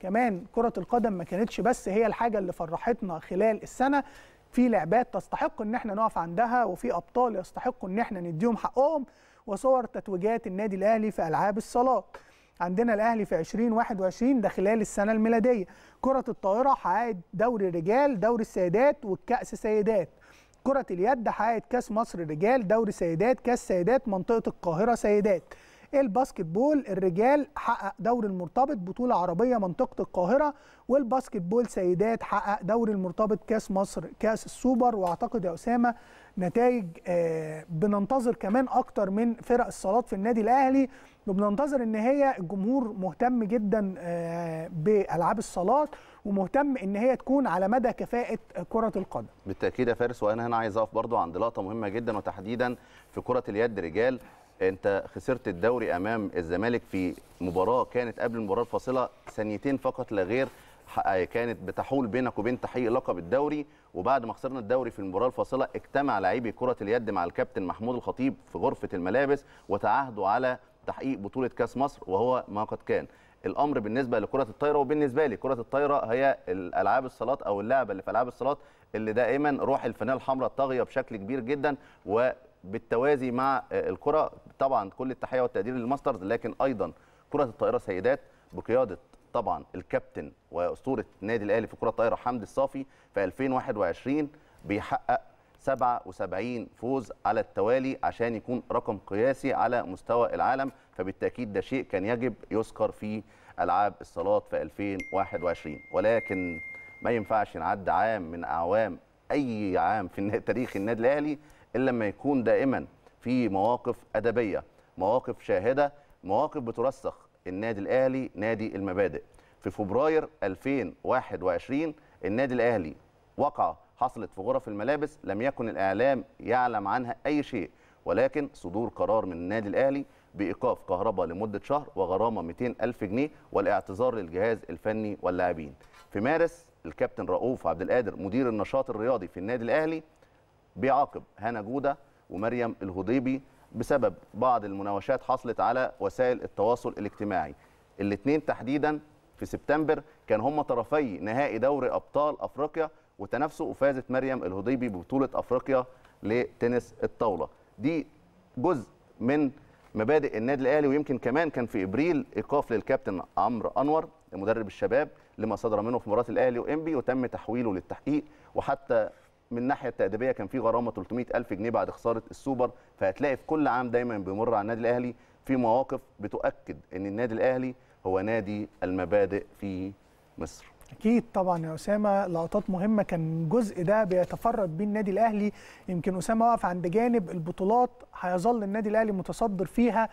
كمان كرة القدم ما كانتش بس هي الحاجة اللي فرحتنا خلال السنة في لعبات تستحق ان احنا نقف عندها وفي ابطال يستحقوا ان احنا نديهم حقهم وصور تتويجات النادي الاهلي في العاب الصلاه عندنا الاهلي في 2021 ده خلال السنه الميلاديه كره الطائره حققت دوري الرجال دوري السيدات والكاس سيدات كره اليد حققت كاس مصر رجال دوري سيدات كاس سيدات منطقه القاهره سيدات الباسكت بول الرجال حقق دوري المرتبط بطوله عربيه منطقه القاهره والباسكت بول سيدات حقق دوري المرتبط كاس مصر كاس السوبر واعتقد يا اسامه نتائج آه، بننتظر كمان اكتر من فرق الصالات في النادي الاهلي وبننتظر ان هي الجمهور مهتم جدا آه، بالعاب الصالات ومهتم ان هي تكون على مدى كفاءه كره القدم بالتاكيد يا فارس وانا هنا عايز اقف برضو عند لقطه مهمه جدا وتحديدا في كره اليد رجال انت خسرت الدوري امام الزمالك في مباراه كانت قبل المباراه الفاصله ثانيتين فقط لا غير آه، كانت بتحول بينك وبين تحقيق لقب الدوري وبعد ما خسرنا الدوري في المباراه الفاصله اجتمع لاعبي كره اليد مع الكابتن محمود الخطيب في غرفه الملابس وتعاهدوا على تحقيق بطوله كاس مصر وهو ما قد كان الامر بالنسبه لكره الطايره وبالنسبه لي كره الطايره هي الالعاب الصالات او اللعبه اللي في العاب الصالات اللي دائما روح الفنان الحمراء طاغيه بشكل كبير جدا وبالتوازي مع آه، الكره طبعا كل التحيه والتقدير للماسترز لكن ايضا كره الطائره سيدات بقياده طبعا الكابتن واسطوره النادي الاهلي في كره الطائره حمدي الصافي في 2021 بيحقق 77 فوز على التوالي عشان يكون رقم قياسي على مستوى العالم فبالتاكيد ده شيء كان يجب يذكر في العاب الصالات في 2021 ولكن ما ينفعش نعد عام من اعوام اي عام في تاريخ النادي الاهلي الا لما يكون دائما في مواقف ادبيه مواقف شاهده مواقف بترسخ النادي الاهلي نادي المبادئ في فبراير 2021 النادي الاهلي وقعه حصلت في غرف الملابس لم يكن الاعلام يعلم عنها اي شيء ولكن صدور قرار من النادي الاهلي بايقاف كهرباء لمده شهر وغرامه 200 الف جنيه والاعتذار للجهاز الفني واللاعبين في مارس الكابتن رؤوف عبد القادر مدير النشاط الرياضي في النادي الاهلي بيعاقب هنا جوده ومريم الهضيبي بسبب بعض المناوشات حصلت على وسائل التواصل الاجتماعي الاثنين تحديدا في سبتمبر كان هم طرفي نهائي دوري ابطال افريقيا وتنافسوا وفازت مريم الهضيبي ببطوله افريقيا لتنس الطاوله دي جزء من مبادئ النادي الاهلي ويمكن كمان كان في ابريل ايقاف للكابتن عمرو انور مدرب الشباب لما صدر منه في مباراه الاهلي وانبي وتم تحويله للتحقيق وحتى من الناحيه التاديبيه كان في غرامه 300000 جنيه بعد خساره السوبر فهتلاقي في كل عام دايما بيمر على النادي الاهلي في مواقف بتؤكد ان النادي الاهلي هو نادي المبادئ في مصر اكيد طبعا يا اسامه لقطات مهمه كان جزء ده بيتفرد بيه النادي الاهلي يمكن اسامه وقف عند جانب البطولات هيظل النادي الاهلي متصدر فيها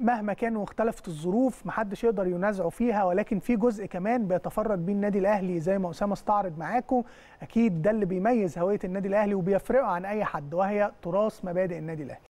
مهما كان واختلفت الظروف محدش يقدر ينازعه فيها ولكن في جزء كمان بيتفرد بيه النادي الاهلي زي ما اسامه استعرض معاكم اكيد ده اللي بيميز هويه النادي الاهلي وبيفرقه عن اي حد وهي تراث مبادئ النادي الاهلي